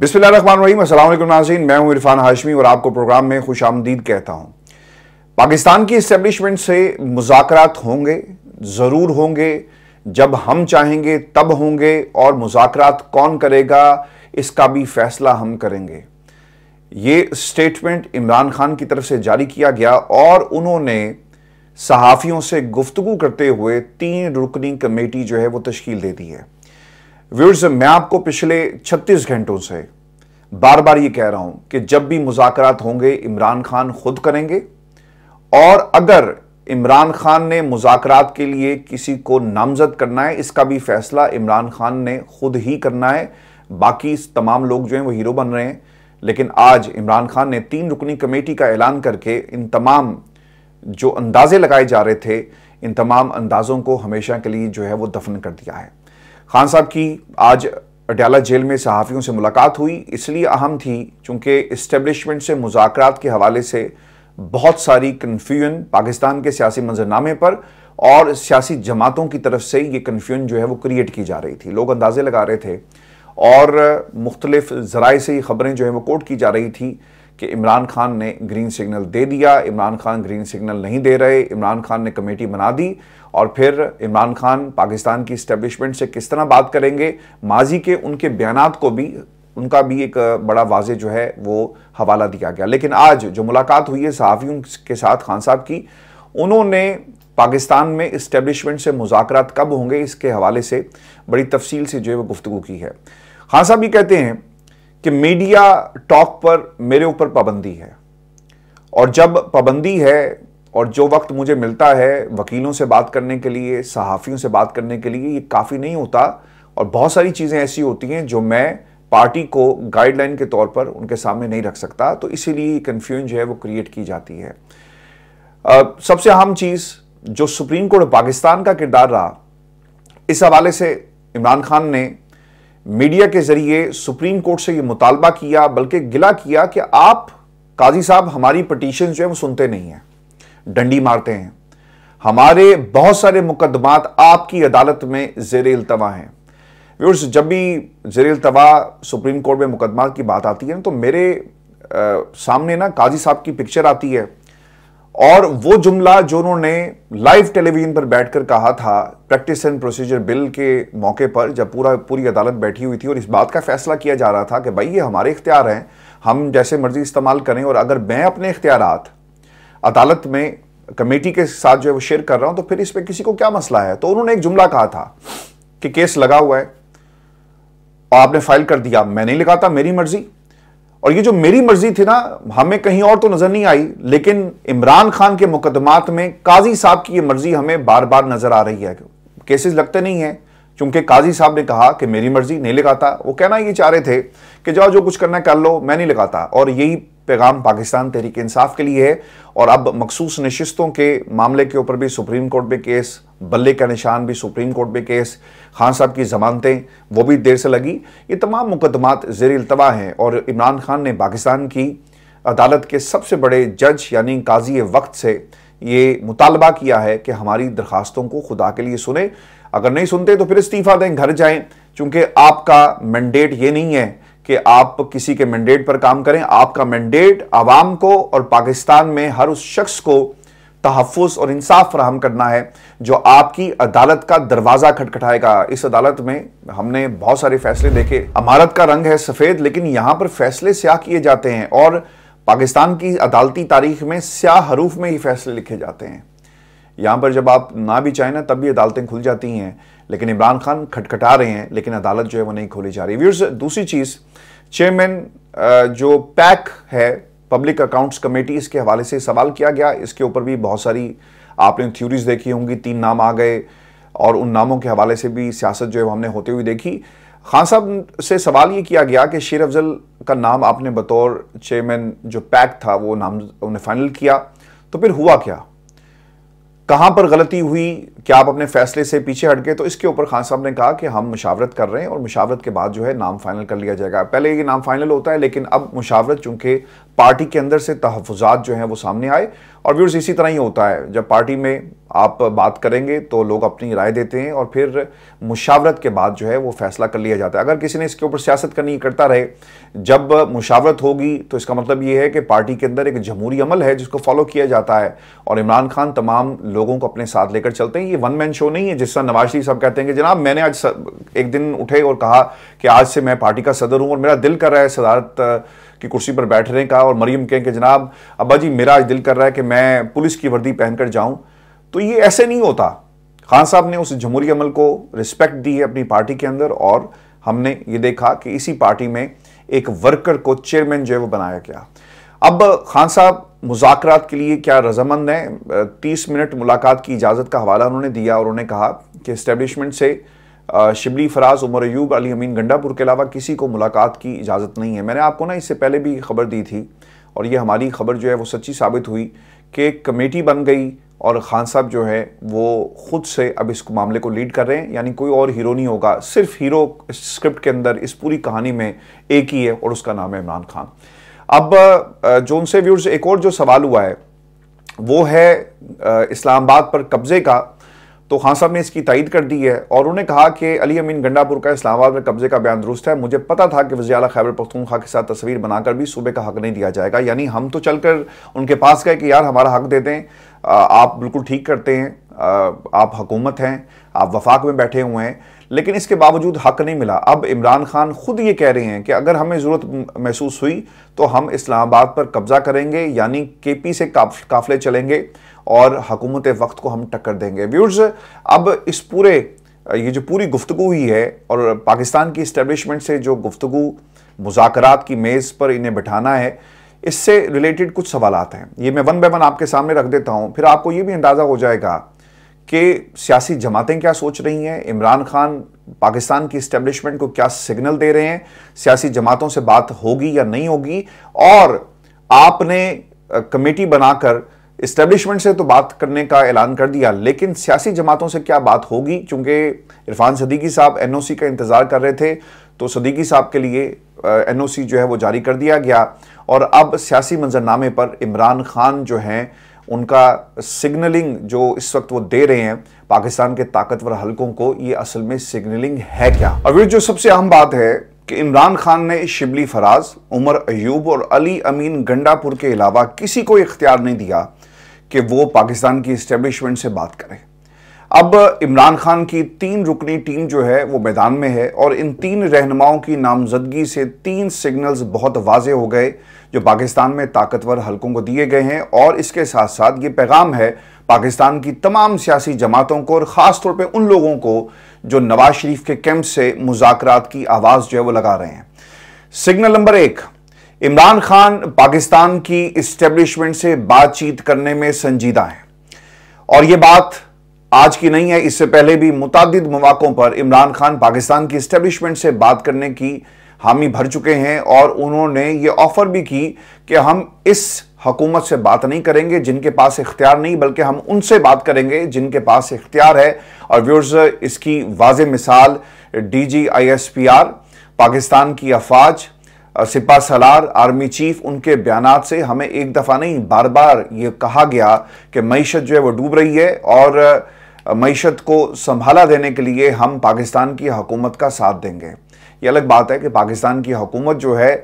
बिस्मिल असल नाजीन मैं हूं इरफान हाशमी और आपको प्रोग्राम में खुश आमदीद कहता हूं पाकिस्तान की इस्टेब्लिशमेंट से मुजात होंगे ज़रूर होंगे जब हम चाहेंगे तब होंगे और मुजात कौन करेगा इसका भी फैसला हम करेंगे ये स्टेटमेंट इमरान खान की तरफ से जारी किया गया और उन्होंने सहाफ़ियों से गुफ्तु करते हुए तीन रुकनी कमेटी जो है वो तश्कील दे दी है व्यूर्स मैं आपको पिछले 36 घंटों से बार बार ये कह रहा हूं कि जब भी मुजाकरात होंगे इमरान खान खुद करेंगे और अगर इमरान खान ने मुजाकरात के लिए किसी को नामजद करना है इसका भी फैसला इमरान खान ने खुद ही करना है बाकी तमाम लोग जो हैं वो हीरो बन रहे हैं लेकिन आज इमरान खान ने तीन रुकनी कमेटी का ऐलान करके इन तमाम जो अंदाजे लगाए जा रहे थे इन तमाम अंदाजों को हमेशा के लिए जो है वो दफन कर दिया है खान साहब की आज अटियाला जेल में सहाफ़ियों से मुलाकात हुई इसलिए अहम थी चूँकि इस्टेबलिशमेंट से मुजाकर के हवाले से बहुत सारी कन्फ्यूजन पाकिस्तान के सियासी मंजरनामे पर और सियासी जमातों की तरफ से ये कन्फ्यूजन जो है वो क्रिएट की जा रही थी लोग अंदाजे लगा रहे थे और मुख्तलिफ ज़राए से ये खबरें जो हैं वो कोट की जा रही थी कि इमरान खान ने ग्रीन सिग्नल दे दिया इमरान खान ग्रीन सिग्नल नहीं दे रहे इमरान खान ने कमेटी बना दी और फिर इमरान खान पाकिस्तान की इस्टेब्लिशमेंट से किस तरह बात करेंगे माजी के उनके बयान को भी उनका भी एक बड़ा वाजे जो है वो हवाला दिया गया लेकिन आज जो मुलाकात हुई है सहाफ़ियों के साथ खान साहब की उन्होंने पाकिस्तान में इस्टेब्लिशमेंट से मुजाकर कब होंगे इसके हवाले से बड़ी तफसील से जो है वो गुफ्तु की है खान साहब ये कहते हैं कि मीडिया टॉक पर मेरे ऊपर पाबंदी है और जब पाबंदी है और जो वक्त मुझे मिलता है वकीलों से बात करने के लिए सहाफ़ियों से बात करने के लिए ये काफ़ी नहीं होता और बहुत सारी चीज़ें ऐसी होती हैं जो मैं पार्टी को गाइडलाइन के तौर पर उनके सामने नहीं रख सकता तो इसीलिए ये कन्फ्यूजन जो है वो क्रिएट की जाती है आ, सबसे अहम चीज़ जो सुप्रीम कोर्ट पाकिस्तान का किरदार रहा इस हवाले से इमरान खान ने मीडिया के जरिए सुप्रीम कोर्ट से ये मुतालबा किया बल्कि गिला किया कि आप काजी साहब हमारी पटिशन जो है वो सुनते नहीं हैं डंडी मारते हैं हमारे बहुत सारे मुकदमात आपकी अदालत में जेर अल्तवा हैं व्यूर्स जब भी जेर अल्तवा सुप्रीम कोर्ट में मुकदमा की बात आती है ना तो मेरे आ, सामने ना काजी साहब की पिक्चर आती है और वो जुमला जो उन्होंने लाइव टेलीविजन पर बैठकर कहा था प्रैक्टिस एंड प्रोसीजर बिल के मौके पर जब पूरा पूरी अदालत बैठी हुई थी और इस बात का फैसला किया जा रहा था कि भाई ये हमारे इख्तियार हैं हम जैसे मर्जी इस्तेमाल करें और अगर मैं अपने इख्तियार अदालत में कमेटी के साथ जो है वो शेयर कर रहा हूं तो फिर इस पर किसी को क्या मसला है तो उन्होंने एक जुमला कहा था कि केस लगा हुआ है और आपने फाइल कर दिया मैं नहीं लगाता मेरी मर्जी और ये जो मेरी मर्जी थी ना हमें कहीं और तो नजर नहीं आई लेकिन इमरान खान के मुकदमात में काजी साहब की ये मर्जी हमें बार बार नजर आ रही है केसेस लगते नहीं है चूंकि काजी साहब ने कहा कि मेरी मर्जी नहीं लगाता वो कहना ये चाह रहे थे कि जाओ जो कुछ करना कर लो मैं नहीं लगाता और यही पैगाम पाकिस्तान तहरीक इंसाफ के लिए है और अब मखसूस नशस्तों के मामले के ऊपर भी सुप्रीम कोर्ट में केस बल्ले का निशान भी सुप्रीम कोर्ट में केस खान साहब की ज़मानतें वो भी देर से लगी ये तमाम मुकदमात जेर अल्तवा हैं और इमरान खान ने पाकिस्तान की अदालत के सबसे बड़े जज यानी काजी वक्त से ये मुतालबा किया है कि हमारी दरख्वास्तों को खुदा के लिए सुने अगर नहीं सुनते तो फिर इस्तीफ़ा दें घर जाएं चूंकि आपका मैंडेट ये नहीं है कि आप किसी के मैंडेट पर काम करें आपका मैंडेट आवाम को और पाकिस्तान में हर उस शख्स को तहफ़ और इंसाफ फ्राहम करना है जो आपकी अदालत का दरवाज़ा खटखटाएगा इस अदालत में हमने बहुत सारे फैसले देखे अमारत का रंग है सफ़ेद लेकिन यहाँ पर फैसले स्याह किए जाते हैं और पाकिस्तान की अदालती तारीख में स्याह हरूफ में ही फैसले लिखे जाते हैं यहाँ पर जब आप ना भी चाहें ना तब भी अदालतें खुल जाती हैं लेकिन इमरान खान खटखटा रहे हैं लेकिन अदालत जो है वो नहीं खोली जा रही व्यूर्स दूसरी चीज़ चेयरमैन जो पैक है पब्लिक अकाउंट्स कमेटी इसके हवाले से सवाल किया गया इसके ऊपर भी बहुत सारी आपने थ्योरीज देखी होंगी तीन नाम आ गए और उन नामों के हवाले से भी सियासत जो है हमने होते हुए देखी खान साहब से सवाल ये किया गया कि शेर अफजल का नाम आपने बतौर चेयरमैन जो पैक था वो नाम उन्हें फाइनल किया तो फिर हुआ क्या कहां पर गलती हुई क्या आप अपने फैसले से पीछे हट गए तो इसके ऊपर खान साहब ने कहा कि हम मुशावरत कर रहे हैं और मुशावरत के बाद जो है नाम फाइनल कर लिया जाएगा पहले ये नाम फाइनल होता है लेकिन अब मुशावरत चूंकि पार्टी के अंदर से तहफात जो हैं वो सामने आए और व्यूर्स इसी तरह ही होता है जब पार्टी में आप बात करेंगे तो लोग अपनी राय देते हैं और फिर मुशावरत के बाद जो है वो फैसला कर लिया जाता है अगर किसी ने इसके ऊपर सियासत करनी करता रहे जब मुशावरत होगी तो इसका मतलब ये है कि पार्टी के अंदर एक जमहूरी अमल है जिसको फॉलो किया जाता है और इमरान खान तमाम लोगों को अपने साथ लेकर चलते हैं ये वन मैन शो नहीं है जिस तरह नवाज शरीफ साहब कहते हैं कि जनाब मैंने आज एक दिन उठे और कहा कि आज से मैं पार्टी का सदर हूँ और मेरा दिल कर रहा है सदारत की कुर्सी पर बैठ रहे कहा और मरियम कहें कि जनाब अब्बा जी मेरा आज दिल कर रहा है कि मैं पुलिस की वर्दी पहनकर जाऊं तो ये ऐसे नहीं होता खान साहब ने उस जमहूरी अमल को रिस्पेक्ट दी है अपनी पार्टी के अंदर और हमने ये देखा कि इसी पार्टी में एक वर्कर को चेयरमैन जो है वो बनाया गया अब खान साहब मुजाकर के लिए क्या रजामंद हैं तीस मिनट मुलाकात की इजाज़त का हवाला उन्होंने दिया और उन्होंने कहा कि इस्टेब्लिशमेंट से शिबली फराज उमर अयूब अली अमीन गंडापुर के अलावा किसी को मुलाकात की इजाज़त नहीं है मैंने आपको ना इससे पहले भी खबर दी थी और ये हमारी खबर जो है वो सच्ची साबित हुई कि कमेटी बन गई और खान साहब जो है वो खुद से अब इस मामले को लीड कर रहे हैं यानी कोई और हीरो नहीं होगा सिर्फ हीरो स्क्रिप्ट के अंदर इस पूरी कहानी में एक ही है और उसका नाम है इमरान खान अब जोन से व्यूर्स एक और जो सवाल हुआ है वो है इस्लामाबाद पर कब्ज़े का तो खां साहब ने इसकी तायद कर दी है और उन्होंने कहा कि अली अमीन गंडापुर का इस्लामाबाद में कब्जे का बयान दुरुस्त है मुझे पता था कि वज़िया खैबर पख्तूनखा के साथ तस्वीर बनाकर भी सूबे का हक नहीं दिया जाएगा यानी हम तो चलकर उनके पास गए कि यार हमारा हक दे दें आप बिल्कुल ठीक करते हैं आप हकूमत हैं आप वफाक में बैठे हुए हैं लेकिन इसके बावजूद हक नहीं मिला अब इमरान खान खुद ये कह रहे हैं कि अगर हमें ज़रूरत महसूस हुई तो हम इस्लामाबाद पर कब्ज़ा करेंगे यानी के पी से काफिले काफले चलेंगे और हकूमत वक्त को हम टक्कर देंगे व्यूर्स अब इस पूरे ये जो पूरी गुफ्तु हुई है और पाकिस्तान की इस्टेब्लिशमेंट से जो गुफ्तु मुजाकर की मेज़ पर इन्हें बिठाना है इससे रिलेटेड कुछ सवाल हैं ये मैं वन बाय वन आपके सामने रख देता हूँ फिर आपको ये भी अंदाज़ा हो जाएगा कि सियासी जमातें क्या सोच रही हैं इमरान खान पाकिस्तान की इस्टेब्लिशमेंट को क्या सिग्नल दे रहे हैं सियासी जमातों से बात होगी या नहीं होगी और आपने कमेटी बनाकर इस्टेब्लिशमेंट से तो बात करने का ऐलान कर दिया लेकिन सियासी जमातों से क्या बात होगी चूंकि इरफान सदीकी साहब एनओसी का इंतज़ार कर रहे थे तो सदीकी साहब के लिए एनओसी जो है वो जारी कर दिया गया और अब सियासी मंजरनामे पर इमरान खान जो हैं उनका सिग्नलिंग जो इस वक्त वो दे रहे हैं पाकिस्तान के ताकतवर हलकों को ये असल में सिग्नलिंग है क्या अब जो सबसे अहम बात है कि इमरान खान ने शिबली फराज उमर अयूब और अली अमीन गंडापुर के अलावा किसी को इख्तियार नहीं दिया कि वो पाकिस्तान की इस्टेब्लिशमेंट से बात करें अब इमरान खान की तीन रुकनी टीम जो है वो मैदान में है और इन तीन रहनुमाओं की नामजदगी से तीन सिग्नल्स बहुत वाजे हो गए जो पाकिस्तान में ताकतवर हलकों को दिए गए हैं और इसके साथ साथ ये पैगाम है पाकिस्तान की तमाम सियासी जमातों को और ख़ास तौर पर उन लोगों को जो नवाज शरीफ के कैंप से मुजाकर की आवाज़ जो है वो लगा रहे हैं सिग्नल नंबर एक इमरान खान पाकिस्तान की इस्टेब्लिशमेंट से बातचीत करने में संजीदा हैं और ये बात आज की नहीं है इससे पहले भी मुतद मौक़ों पर इमरान खान पाकिस्तान की इस्टेब्लिशमेंट से बात करने की हामी भर चुके हैं और उन्होंने ये ऑफर भी की कि हम इस हकूमत से बात नहीं करेंगे जिनके पास इख्तियार नहीं बल्कि हम उनसे बात करेंगे जिनके पास इख्तियार है और व्यूर्स इसकी वाज मिसाल D G I S P R Pakistan की अफवाज सिपा सलार आर्मी चीफ उनके बयान से हमें एक दफ़ा नहीं बार बार ये कहा गया कि मीशत जो है वो डूब रही है और मीशत को संभाला देने के लिए हम पाकिस्तान की हकूमत का साथ देंगे ये अलग बात है कि पाकिस्तान की हुकूमत जो है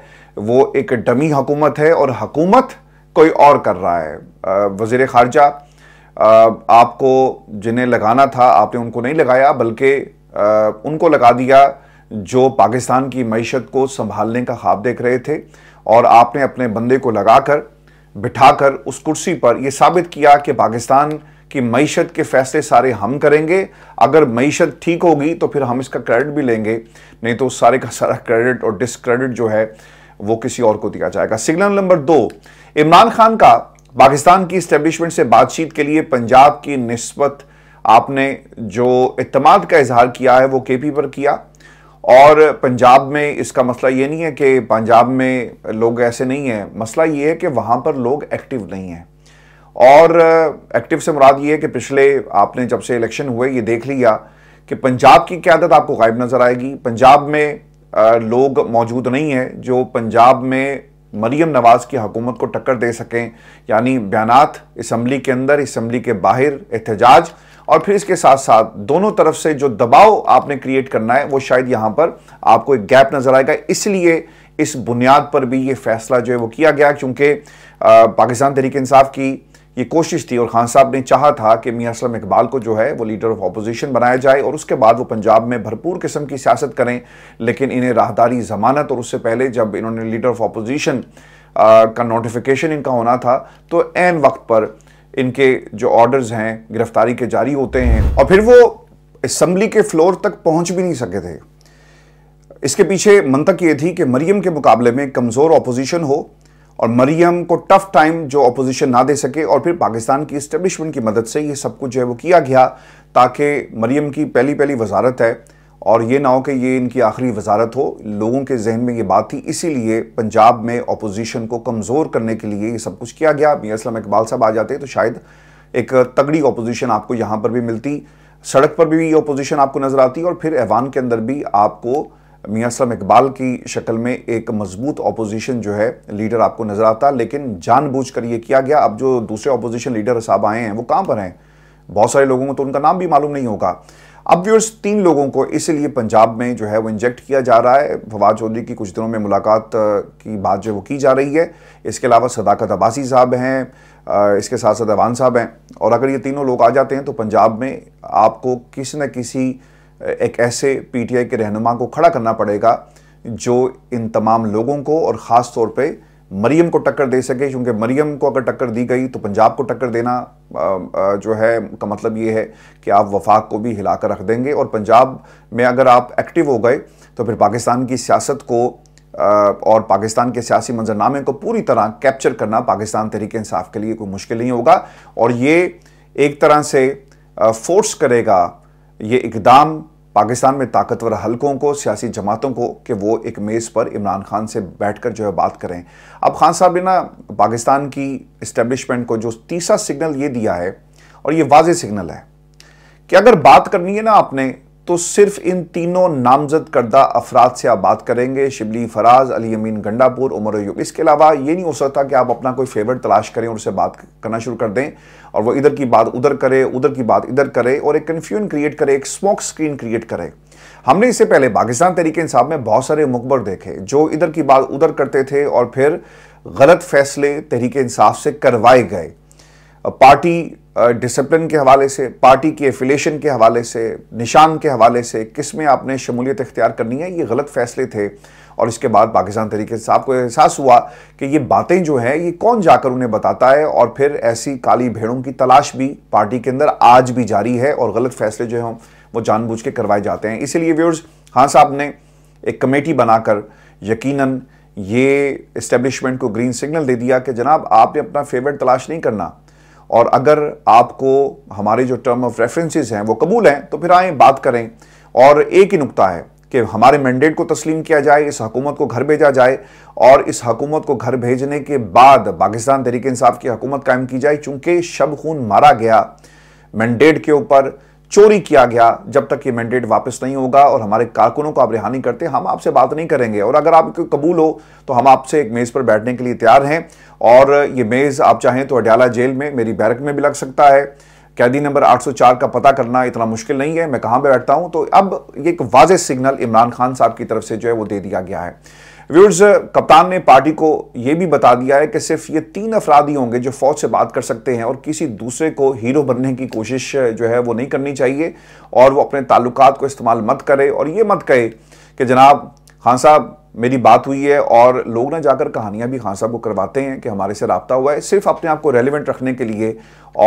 वो एक डमी हुकूमत है और हकूमत कोई और कर रहा है वजीर खारजा आपको जिन्हें लगाना था आपने उनको नहीं लगाया बल्कि उनको लगा दिया जो पाकिस्तान की मीशत को संभालने का ख्वाब देख रहे थे और आपने अपने बंदे को लगाकर बिठाकर उस कुर्सी पर यह साबित किया कि पाकिस्तान कि मीशत के फैसले सारे हम करेंगे अगर मीशत ठीक होगी तो फिर हम इसका क्रेडिट भी लेंगे नहीं तो सारे का सारा क्रेडिट और डिसक्रेडिट जो है वो किसी और को दिया जाएगा सिग्नल नंबर दो इमरान खान का पाकिस्तान की इस्टेब्लिशमेंट से बातचीत के लिए पंजाब की नस्बत आपने जो इतमाद का इजहार किया है वो के पी पर किया और पंजाब में इसका मसला ये नहीं है कि पंजाब में लोग ऐसे नहीं हैं मसला ये है कि वहाँ पर लोग एक्टिव नहीं हैं और एक्टिव से मुराद ये है कि पिछले आपने जब से इलेक्शन हुए ये देख लिया कि पंजाब की क्यादत आपको गायब नज़र आएगी पंजाब में लोग मौजूद नहीं हैं जो पंजाब में मरीम नवाज़ की हकूमत को टक्कर दे सकें यानी बयानात इसम्बली के अंदर इसम्बली के बाहर एहतजाज और फिर इसके साथ साथ दोनों तरफ से जो दबाव आपने क्रिएट करना है वो शायद यहाँ पर आपको एक गैप नज़र आएगा इसलिए इस बुनियाद पर भी ये फैसला जो है वो किया गया क्योंकि पाकिस्तान तहरीक इंसाफ की ये कोशिश थी और खान साहब ने चाहा था कि मियाँ असलम इकबाल को जो है वो लीडर ऑफ अपोजिशन बनाया जाए और उसके बाद वो पंजाब में भरपूर किस्म की सियासत करें लेकिन इन्हें राहदारी जमानत और उससे पहले जब इन्होंने लीडर ऑफ अपोजिशन का नोटिफिकेशन इनका होना था तो एन वक्त पर इनके जो ऑर्डर्स हैं गिरफ्तारी के जारी होते हैं और फिर वो इसम्बली के फ्लोर तक पहुँच भी नहीं सके थे इसके पीछे मंतक ये थी कि मरियम के मुकाबले में कमज़ोर अपोजिशन हो और मरियम को टफ टाइम जो अपोजिशन ना दे सके और फिर पाकिस्तान की इस्टेब्लिशमेंट की मदद से ये सब कुछ जो है वो किया गया ताकि मरियम की पहली पहली वजारत है और ये ना हो कि ये इनकी आखिरी वजारत हो लोगों के जहन में ये बात थी इसीलिए पंजाब में अपोजिशन को कमज़ोर करने के लिए ये सब कुछ किया गया मियाँ असलम इकबाल साहब आ जाते तो शायद एक तगड़ी अपोजिशन आपको यहाँ पर भी मिलती सड़क पर भी ये अपोजिशन आपको नज़र आती और फिर ऐवान के अंदर भी आपको मियाँ सलम इकबाल की शक्ल में एक मजबूत अपोजिशन जो है लीडर आपको नज़र आता लेकिन जानबूझकर ये किया गया अब जो दूसरे अपोजिशन लीडर साहब आए हैं वो कहाँ पर हैं बहुत सारे लोगों को तो उनका नाम भी मालूम नहीं होगा अब व्यूअर्स तीन लोगों को इसीलिए पंजाब में जो है वो इंजेक्ट किया जा रहा है फवाद चौधरी की कुछ दिनों में मुलाकात की बात जो है वो की जा रही है इसके अलावा सदाकत अब्बासी साहब हैं इसके साथ साथ अवान साहब हैं और अगर ये तीनों लोग आ जाते हैं तो पंजाब में आपको किसी न किसी एक ऐसे पीटीआई के रहनुमा को खड़ा करना पड़ेगा जो इन तमाम लोगों को और ख़ास तौर पे मरियम को टक्कर दे सके क्योंकि मरियम को अगर टक्कर दी गई तो पंजाब को टक्कर देना जो है का मतलब ये है कि आप वफाक को भी हिलाकर रख देंगे और पंजाब में अगर आप एक्टिव हो गए तो फिर पाकिस्तान की सियासत को और पाकिस्तान के सियासी मंजरनामे को पूरी तरह कैप्चर करना पाकिस्तान तरीके इंसाफ के लिए कोई मुश्किल नहीं होगा और ये एक तरह से फोर्स करेगा ये इकदाम पाकिस्तान में ताकतवर हलकों को सियासी जमातों को कि वो एक मेज़ पर इमरान खान से बैठकर जो है बात करें अब खान साहब ने ना पाकिस्तान की इस्टेब्लिशमेंट को जो तीसरा सिग्नल ये दिया है और ये वाज सिग्नल है कि अगर बात करनी है ना आपने तो सिर्फ इन तीनों नामजद करदा अफराद से आप बात करेंगे शिबली फराज अली अमीन गंडापुर उमर यूब इसके अलावा ये नहीं हो सकता कि आप अपना कोई फेवरेट तलाश करें और उससे बात करना शुरू कर दें और वो इधर की बात उधर करे उधर की बात इधर करे और एक कन्फ्यूजन क्रिएट करे एक स्मोक स्क्रीन क्रिएट करे हमने इससे पहले पाकिस्तान तरीके इंसाफ में बहुत सारे मुकबर देखे जो इधर की बात उधर करते थे और फिर गलत फैसले तहरीक इंसाफ से करवाए गए पार्टी डिसिप्लिन के हवाले से पार्टी के एफिलेशन के हवाले से निशान के हवाले से किस में आपने शमूलियत इख्तियार करनी है ये गलत फैसले थे और इसके बाद पाकिस्तान तरीके से आपको एहसास हुआ कि ये बातें जो हैं ये कौन जाकर उन्हें बताता है और फिर ऐसी काली भेड़ों की तलाश भी पार्टी के अंदर आज भी जारी है और गलत फैसले जो हैं वो जानबूझ के करवाए जाते हैं इसीलिए व्यूर्स हाँ साहब ने एक कमेटी बनाकर यकीन ये इस्टेब्लिशमेंट को ग्रीन सिग्नल दे दिया कि जनाब आपने अपना फेवरेट तलाश नहीं करना और अगर आपको हमारे जो टर्म ऑफ रेफरेंसेज हैं वो कबूल हैं तो फिर आए बात करें और एक ही नुकता है कि हमारे मैंडेट को तस्लीम किया जाए इस हकूमत को घर भेजा जाए और इस हकूमत को घर भेजने के बाद पाकिस्तान तरीके इंसाफ की हकूमत कायम की जाए चूंकि शब खून मारा गया मैंडेट के ऊपर चोरी किया गया जब तक ये मैंडेट वापस नहीं होगा और हमारे कारकुनों को आप रिहा नहीं करते हम आपसे बात नहीं करेंगे और अगर आपको कबूल हो तो हम आपसे एक मेज़ पर बैठने के लिए तैयार हैं और ये मेज़ आप चाहें तो अडयाला जेल में मेरी बैरक में भी लग सकता है कैदी नंबर 804 का पता करना इतना मुश्किल नहीं है मैं कहाँ पर बैठता हूँ तो अब ये एक वाज सिग्नल इमरान खान साहब की तरफ से जो है वो दे दिया गया है व्यूर्स कप्तान ने पार्टी को यह भी बता दिया है कि सिर्फ ये तीन अफराद ही होंगे जो फौज से बात कर सकते हैं और किसी दूसरे को हीरो बनने की कोशिश जो है वो नहीं करनी चाहिए और वो अपने ताल्लुक को इस्तेमाल मत करे और ये मत कहे कि जनाब खान साहब मेरी बात हुई है और लोग ना जाकर कहानियां भी खान साहब को करवाते हैं कि हमारे से रबता हुआ है सिर्फ अपने आप को रेलिवेंट रखने के लिए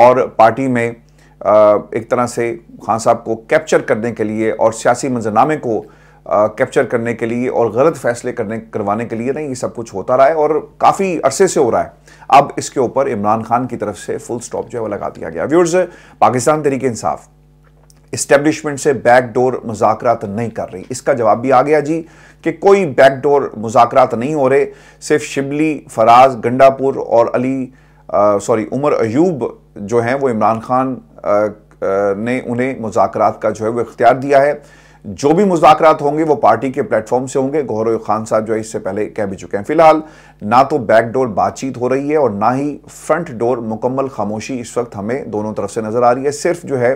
और पार्टी में एक तरह से खान साहब को कैप्चर करने के लिए और सियासी मंजरनामे को कैप्चर करने के लिए और गलत फैसले करने करवाने के लिए ना ये सब कुछ होता रहा है और काफ़ी अरसे से हो रहा है अब इसके ऊपर इमरान खान की तरफ से फुल स्टॉप जो है वो लगा दिया गया व्यूर्स पाकिस्तान तरीके इंसाफ इस्टेब्लिशमेंट से बैकडोर मुजाकरात नहीं कर रही इसका जवाब भी आ गया जी कि कोई बैकडोर मुजाकरात नहीं हो रहे सिर्फ शिबली फराज गंडापुर और अली सॉरी उमर अयूब जो हैं वो इमरान खान आ, आ, ने उन्हें मुजाकरात का जो है वो इख्तियार दिया है जो भी मुजाकर होंगे वो पार्टी के प्लेटफॉर्म से होंगे गौरव खान साहब जो है इससे पहले कह भी चुके हैं फिलहाल ना तो बैकडोर बातचीत हो रही है और ना ही फ्रंट डोर मुकम्मल खामोशी इस वक्त हमें दोनों तरफ से नजर आ रही है सिर्फ जो है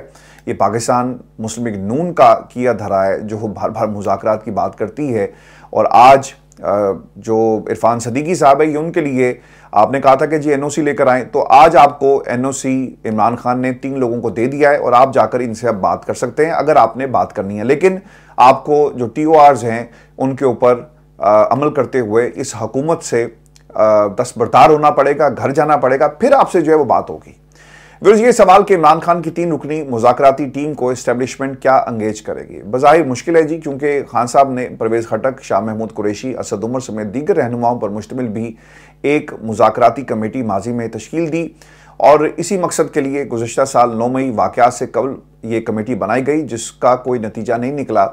ये पाकिस्तान मुस्लिम नून का किया धरा है जो बार भार मुजाकर की बात करती है और आज जो इरफान सदीकी साहब है ये उनके लिए आपने कहा था कि जी एनओसी लेकर आए तो आज आपको एनओसी इमरान खान ने तीन लोगों को दे दिया है और आप जाकर इनसे अब बात कर सकते हैं अगर आपने बात करनी है लेकिन आपको जो टी हैं उनके ऊपर अमल करते हुए इस हकूमत से दस्तबरदार होना पड़ेगा घर जाना पड़ेगा फिर आपसे जो है वो बात होगी ये सवाल कि इमरान खान की तीन रुकनी मुजाकती टीम को इस्टेब्लिशमेंट क्या अंगेज करेगी बज़ाहिर मुश्किल है जी क्योंकि खान साहब ने परवेज़ खटक शाह महमूद कुरेशी असद उमर समेत दीगर रहनुमाओं पर मुश्तमिल भी एक मुजाकती कमेटी माजी में तश्कील दी और इसी मकसद के लिए गुजशत साल नौ मई वाक़ से कबल ये कमेटी बनाई गई जिसका कोई नतीजा नहीं निकला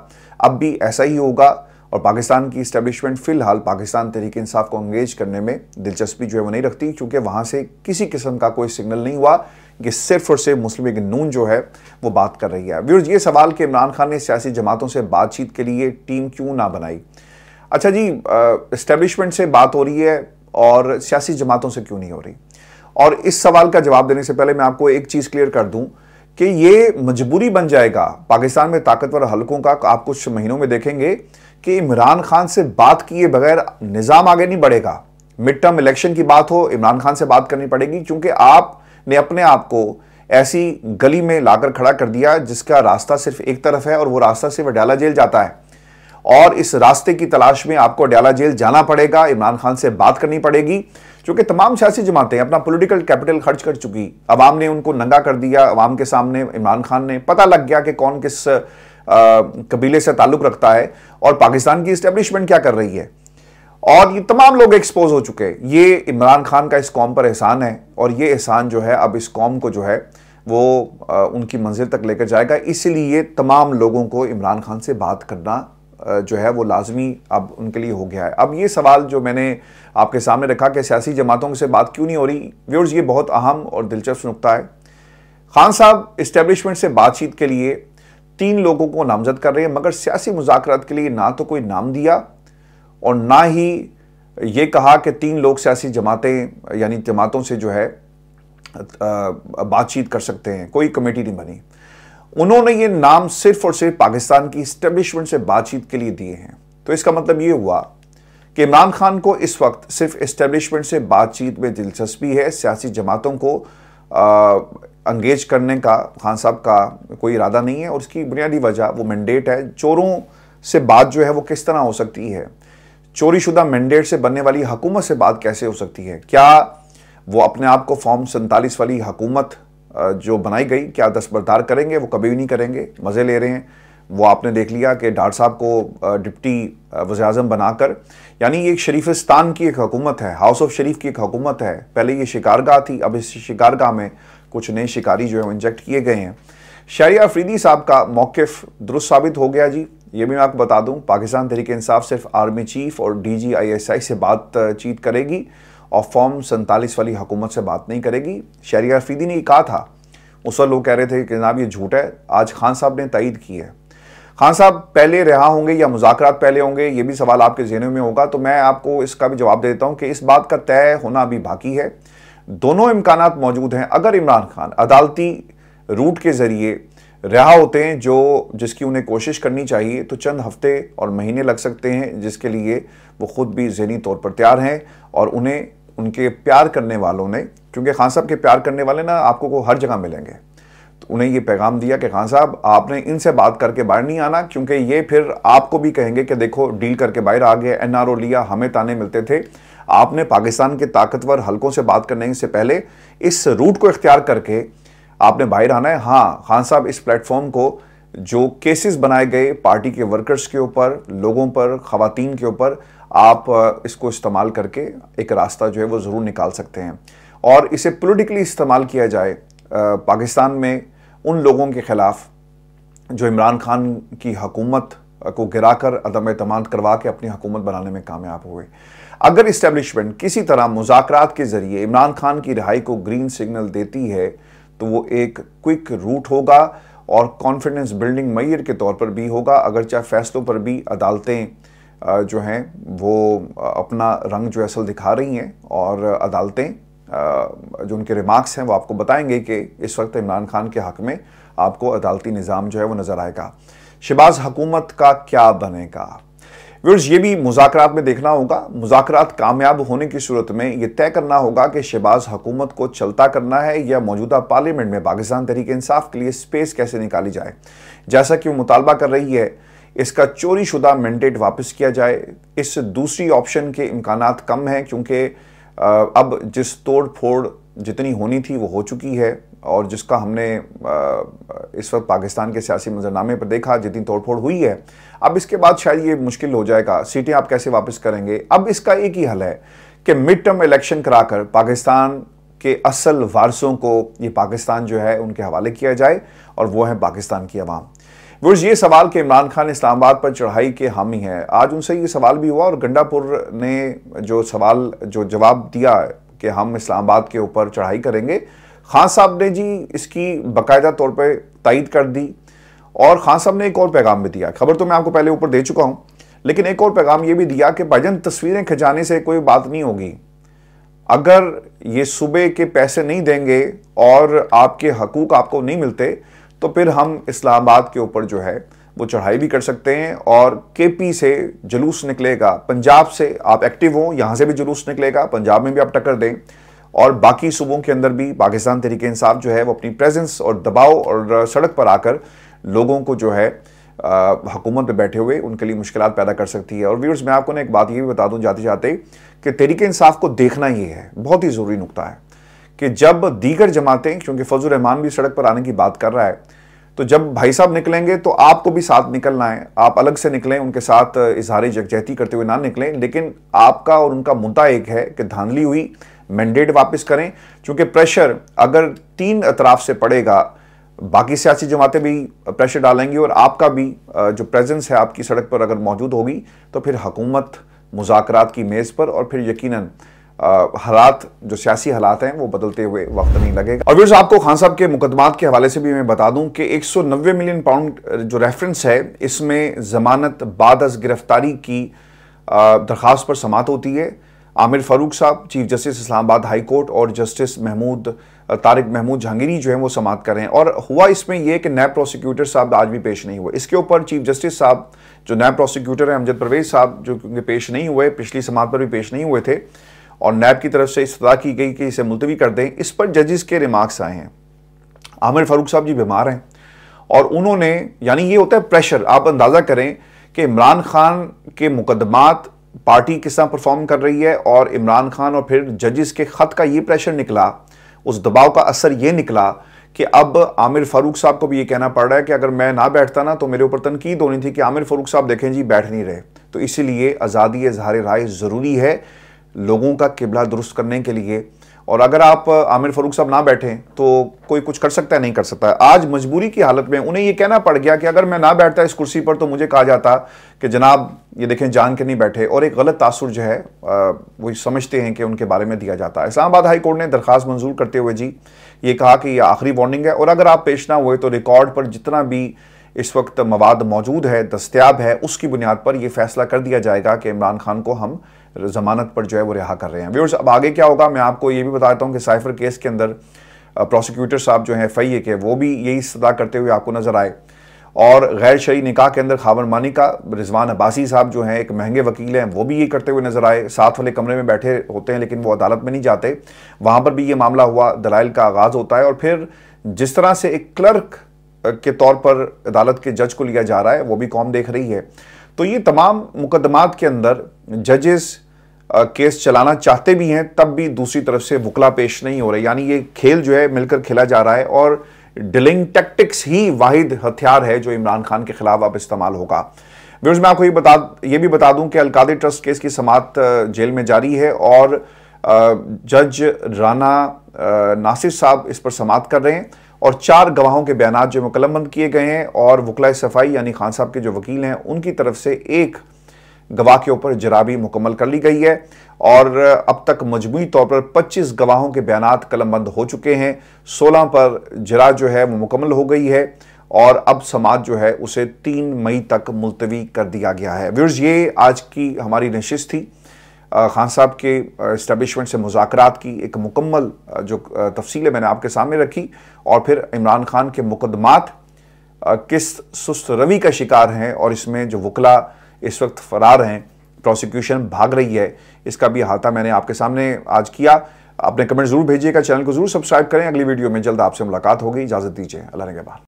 अब भी ऐसा ही होगा और पाकिस्तान की इस्टेब्लिशमेंट फ़िलहाल पाकिस्तान तरीके इंसाफ को अंगेज करने में दिलचस्पी जो है वो नहीं रखती क्योंकि वहाँ से किसी किस्म का कोई सिग्नल नहीं हुआ कि सिर्फ और सिर्फ मुस्लिम लीग नून जो है वो बात कर रही है व्यूर्स ये सवाल कि इमरान खान ने सियासी जमातों से बातचीत के लिए टीम क्यों ना बनाई अच्छा जी इस्टेब्लिशमेंट से बात हो रही है और सियासी जमातों से क्यों नहीं हो रही और इस सवाल का जवाब देने से पहले मैं आपको एक चीज़ क्लियर कर दूं कि ये मजबूरी बन जाएगा पाकिस्तान में ताकतवर हलकों का आप कुछ महीनों में देखेंगे कि इमरान खान से बात किए बगैर निज़ाम आगे नहीं बढ़ेगा मिड टर्म इलेक्शन की बात हो इमरान खान से बात करनी पड़ेगी क्योंकि आप ने अपने आप को ऐसी गली में लाकर खड़ा कर दिया जिसका रास्ता सिर्फ एक तरफ है और वो रास्ता सिर्फ अड्याला जेल जाता है और इस रास्ते की तलाश में आपको अड्याला जेल जाना पड़ेगा इमरान खान से बात करनी पड़ेगी क्योंकि तमाम सियासी जमातें अपना पॉलिटिकल कैपिटल खर्च कर चुकी अवाम ने उनको नंगा कर दिया अवाम के सामने इमरान खान ने पता लग गया कि कौन किस आ, कबीले से ताल्लुक़ रखता है और पाकिस्तान की इस्टेब्लिशमेंट क्या कर रही है और ये तमाम लोग एक्सपोज हो चुके हैं ये इमरान खान का इस कॉम पर एहसान है और ये एहसान जो है अब इस कॉम को जो है वो उनकी मंजिल तक लेकर जाएगा इसलिए तमाम लोगों को इमरान खान से बात करना जो है वो लाजमी अब उनके लिए हो गया है अब ये सवाल जो मैंने आपके सामने रखा कि सियासी जमातों से बात क्यों नहीं हो रही व्यवर्स ये बहुत अहम और दिलचस्प नुकता है खान साहब इस्टेब्लिशमेंट से बातचीत के लिए तीन लोगों को नामजद कर रहे हैं मगर सियासी मुजाकर के लिए ना तो कोई नाम दिया और ना ही ये कहा कि तीन लोग सियासी जमातें यानी जमातों से जो है बातचीत कर सकते हैं कोई कमेटी नहीं बनी उन्होंने ये नाम सिर्फ और सिर्फ पाकिस्तान की इस्टेब्लिशमेंट से बातचीत के लिए दिए हैं तो इसका मतलब ये हुआ कि इमरान खान को इस वक्त सिर्फ इस्टेब्लिशमेंट से बातचीत में दिलचस्पी है सियासी जमातों को अंगेज करने का खान साहब का कोई इरादा नहीं है और उसकी बुनियादी वजह वो मैंडेट है चोरों से बात जो है वो किस तरह हो सकती है चोरीशुदा मैंडेट से बनने वाली हकूमत से बात कैसे हो सकती है क्या वो अपने आप को फॉर्म सैंतालीस वाली हकूमत जो बनाई गई क्या दस्तबरदार करेंगे वो कभी भी नहीं करेंगे मज़े ले रहे हैं वो आपने देख लिया कि डार साहब को डिप्टी वज़म बनाकर यानी ये एक शरीफिस्तान की एक हकूमत है हाउस ऑफ शरीफ की एक हकूमत है पहले ये शिकारगाह थी अब इस शिकारगाह में कुछ नए शिकारी जो है इंजेक्ट किए गए हैं शहरी अफरीदी साहब का मौकफ़ दुरुस्त साबित हो गया जी ये भी मैं आपको बता दूं पाकिस्तान तहरीक इंसाफ सिर्फ आर्मी चीफ और डीजीआईएसआई से बातचीत करेगी और फॉर्म सैंतालीस वाली हुकूमत से बात नहीं करेगी शहरिया फीदी ने यह कहा था उस वक्त लोग कह रहे थे कि जनाब ये झूठ है आज खान साहब ने तयद की है खान साहब पहले रहा होंगे या मुजाकर पहले होंगे ये भी सवाल आपके जहनों में होगा तो मैं आपको इसका भी जवाब दे देता हूँ कि इस बात का तय होना अभी बाकी है दोनों इम्कान मौजूद हैं अगर इमरान खान अदालती रूट के ज़रिए रहा होते हैं जो जिसकी उन्हें कोशिश करनी चाहिए तो चंद हफ्ते और महीने लग सकते हैं जिसके लिए वो ख़ुद भी जहनी तौर पर तैयार हैं और उन्हें उनके प्यार करने वालों ने क्योंकि खान साहब के प्यार करने वाले ना आपको को हर जगह मिलेंगे तो उन्हें ये पैगाम दिया कि खान साहब आपने इनसे बात करके बाहर नहीं आना क्योंकि ये फिर आपको भी कहेंगे कि देखो डील करके बाहर आ गए एन लिया हमें ताने मिलते थे आपने पाकिस्तान के ताकतवर हलकों से बात करने से पहले इस रूट को इख्तियार करके आपने बाहर आना है हाँ खान साहब इस प्लेटफॉर्म को जो केसेस बनाए गए पार्टी के वर्कर्स के ऊपर लोगों पर खातन के ऊपर आप इसको इस्तेमाल करके एक रास्ता जो है वो ज़रूर निकाल सकते हैं और इसे पोलिटिकली इस्तेमाल किया जाए पाकिस्तान में उन लोगों के ख़िलाफ़ जो इमरान खान की हकूमत को गिरा कर अदम एतम करवा के अपनी हकूमत बनाने में कामयाब हुए अगर इस्टेब्लिशमेंट किसी तरह मुजाकर के ज़रिए इमरान खान की रिहाई को ग्रीन सिग्नल देती है तो वो एक क्विक रूट होगा और कॉन्फिडेंस बिल्डिंग मैयर के तौर पर भी होगा अगरचे फैसलों पर भी अदालतें जो हैं वो अपना रंग जो असल दिखा रही हैं और अदालतें जो उनके रिमार्क्स हैं वो आपको बताएंगे कि इस वक्त इमरान खान के हक में आपको अदालती निज़ाम जो है वो नज़र आएगा शबाज हकूमत का क्या बनेगा व्यूर्स ये भी मुजात में देखना होगा मुजाकर कामयाब होने की सूरत में ये तय करना होगा कि शहबाज हुकूमत को चलता करना है या मौजूदा पार्लियामेंट में पाकिस्तान तरीके इंसाफ के लिए स्पेस कैसे निकाली जाए जैसा कि वो मुतालबा कर रही है इसका चोरी शुदा मैंडेट वापस किया जाए इस दूसरी ऑप्शन के इम्कान कम हैं क्योंकि अब जिस तोड़ फोड़ जितनी होनी थी वो हो चुकी है और जिसका हमने इस वक्त पाकिस्तान के सियासी मंजरनामे पर देखा जितनी तोड़फोड़ हुई है अब इसके बाद शायद ये मुश्किल हो जाएगा सीटें आप कैसे वापस करेंगे अब इसका एक ही हल है कि मिड टर्म इलेक्शन कराकर पाकिस्तान के असल वारसों को ये पाकिस्तान जो है उनके हवाले किया जाए और वो है पाकिस्तान की आवाम वर्ष ये सवाल कि इमरान खान इस्लामाबाद पर चढ़ाई के हामी हैं आज उनसे ये सवाल भी हुआ और गंडापुर ने जो सवाल जो जवाब दिया कि हम इस्लामाबाद के ऊपर चढ़ाई करेंगे खान साहब ने जी इसकी बाकायदा तौर पर तइद कर दी और खान साहब ने एक और पैगाम भी दिया खबर तो मैं आपको पहले ऊपर दे चुका हूँ लेकिन एक और पैगाम ये भी दिया कि भाईजान तस्वीरें खिंचाने से कोई बात नहीं होगी अगर ये सुबह के पैसे नहीं देंगे और आपके हकूक आपको नहीं मिलते तो फिर हम इस्लामाबाद के ऊपर जो है वो चढ़ाई भी कर सकते हैं और केपी से जुलूस निकलेगा पंजाब से आप एक्टिव हों यहाँ से भी जुलूस निकलेगा पंजाब में भी आप टक्कर दें और बाकी सूबों के अंदर भी पाकिस्तान तरीके इंसाफ जो है वो अपनी प्रेजेंस और दबाव और सड़क पर आकर लोगों को जो है हुकूमत में बैठे हुए उनके लिए मुश्किल पैदा कर सकती है और व्यूर्स मैं आपको ना एक बात ये भी बता दूँ जाते जाते कि तरीके इंसाफ को देखना ही है बहुत ही ज़रूरी नुकता है कि जब दीगर जमातें क्योंकि फजल रहमान भी सड़क पर आने की बात कर रहा है तो जब भाई साहब निकलेंगे तो आपको भी साथ निकलना है आप अलग से निकलें उनके साथ इजहार जगजहती करते हुए ना निकलें लेकिन आपका और उनका मुद्दा एक है कि धांधली हुई मैंडेट वापस करें क्योंकि प्रेशर अगर तीन अतराफ से पड़ेगा बाकी सियासी जमातें भी प्रेशर डालेंगी और आपका भी जो प्रेजेंस है आपकी सड़क पर अगर मौजूद होगी तो फिर हकूमत मुजाकर की मेज़ पर और फिर यकीन हालात जो सियासी हालात हैं वो बदलते हुए वक्त नहीं लगेगा और आपको खान साहब के मुकदमात के हवाले से भी मैं बता दूं कि 190 मिलियन पाउंड जो रेफरेंस है इसमें ज़मानत बाद गिरफ्तारी की दरख्वास्त पर समात होती है आमिर फारूक साहब chief justice Islamabad high court और जस्टिस महमूद तारिक महमूद जहांगीरी जो है वो समाप्त कर रहे हैं और हुआ इसमें यह कि नैब प्रोसिक्यूटर साहब आज भी पेश नहीं हुए इसके ऊपर चीफ जस्टिस साहब जो नैब प्रोसिक्यूटर हैं अमजद परवेज साहब जो क्योंकि पेश नहीं हुए पिछली समाप्त पर भी पेश नहीं हुए थे और नैब की तरफ से इस्तः की गई कि इसे मुलतवी कर दें इस पर जजेस के रिमार्क्स आए हैं आमिर फारूक साहब जी बीमार हैं और उन्होंने यानी ये होता है प्रेशर आप अंदाज़ा करें कि इमरान खान के मुकदमात पार्टी किस तरह परफॉर्म कर रही है और इमरान खान और फिर जजिस के ख़त का ये प्रेशर निकला उस दबाव का असर ये निकला कि अब आमिर फ़ारूक साहब को भी ये कहना पड़ रहा है कि अगर मैं ना बैठता ना तो मेरे ऊपर तनकीद होनी थी कि आमिर फ़ारूक साहब देखें जी बैठ नहीं रहे तो इसीलिए आज़ादी इजहार राय ज़रूरी है लोगों का किबला दुरुस्त करने के लिए और अगर आप आमिर फरूक साहब ना बैठे तो कोई कुछ कर सकता है नहीं कर सकता आज मजबूरी की हालत में उन्हें ये कहना पड़ गया कि अगर मैं ना बैठता इस कुर्सी पर तो मुझे कहा जाता कि जनाब ये देखें जान के नहीं बैठे और एक गलत तासर जो है वो समझते हैं कि उनके बारे में दिया जाता है इस्लामाबाद हाई कोर्ट ने दरख्वास्त मंजूर करते हुए जी ये कहा कि यह आखिरी वार्निंग है और अगर आप पेश ना हुए तो रिकॉर्ड पर जितना भी इस वक्त मवाद मौजूद है दस्तियाब है उसकी बुनियाद पर यह फैसला कर दिया जाएगा कि इमरान खान को हम जमानत पर जो है वो रिहा कर रहे हैं व्यूर्स अब आगे क्या होगा मैं आपको ये भी बताता हूँ कि साइफर केस के अंदर प्रोसिक्यूटर साहब जो हैं एफ आई ए के वो भी यही सदा करते हुए आपको नज़र आए और गैर शरी निकाह के अंदर खाबर मानी का रिजवान अब्बासी साहब जो हैं एक महंगे वकील हैं वो भी ये करते हुए नज़र आए साथ वाले कमरे में बैठे होते हैं लेकिन वो अदालत में नहीं जाते वहाँ पर भी ये मामला हुआ दलाइल का आगाज़ होता है और फिर जिस तरह से एक क्लर्क के तौर पर अदालत के जज को लिया जा रहा है वो भी कौम देख रही है तो ये तमाम मुकदमात के अंदर जजेस केस चलाना चाहते भी हैं तब भी दूसरी तरफ से वकला पेश नहीं हो रहा यानी ये खेल जो है मिलकर खेला जा रहा है और डिलिंग टैक्टिक्स ही वाहिद हथियार है जो इमरान खान के खिलाफ अब इस्तेमाल होगा व्यूज मैं आपको ये बता ये भी बता दूं कि अलकादे ट्रस्ट केस की समात जेल में जारी है और जज राना नासिर साहब इस पर समात कर रहे हैं और चार गवाहों के बयान जो मुकलमबंद किए गए हैं और वकला सफाई यानी खान साहब के जो वकील हैं उनकी तरफ से एक गवाह के ऊपर जराबी मुकम्मल कर ली गई है और अब तक मजमू तौर पर 25 गवाहों के बयान कलमबंद हो चुके हैं 16 पर जरा जो है वो मुकम्मल हो गई है और अब समाज जो है उसे तीन मई तक मुलतवी कर दिया गया है व्यूर्स ये आज की हमारी नशिश थी खान साहब के इस्टबलिशमेंट से मुजात की एक मुकम्मल जो तफसीलें मैंने आपके सामने रखी और फिर इमरान खान के मुकदमात किस सुस्त रवि का शिकार हैं और इसमें जो वकला इस वक्त फरार हैं प्रोसिक्यूशन भाग रही है इसका भी हाथा मैंने आपके सामने आज किया अपने कमेंट जरूर भेजिएगा चैनल को जरूर सब्सक्राइब करें अगली वीडियो में जल्द आपसे मुलाकात होगी इजाजत दीजिए अल्लाह के बाद